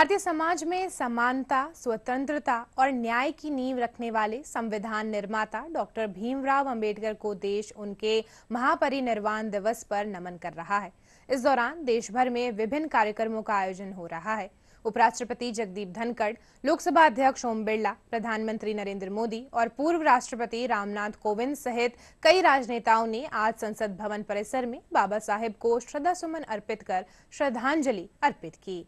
भारतीय समाज में समानता स्वतंत्रता और न्याय की नींव रखने वाले संविधान निर्माता डॉक्टर भीमराव अंबेडकर को देश उनके महापरिनिर्वाण दिवस पर नमन कर रहा है इस दौरान देश भर में विभिन्न कार्यक्रमों का आयोजन हो रहा है उपराष्ट्रपति जगदीप धनखड़ लोकसभा अध्यक्ष ओम बिरला प्रधानमंत्री नरेंद्र मोदी और पूर्व राष्ट्रपति रामनाथ कोविंद सहित कई राजनेताओं ने आज संसद भवन परिसर में बाबा साहेब को श्रद्धा सुमन अर्पित कर श्रद्धांजलि अर्पित की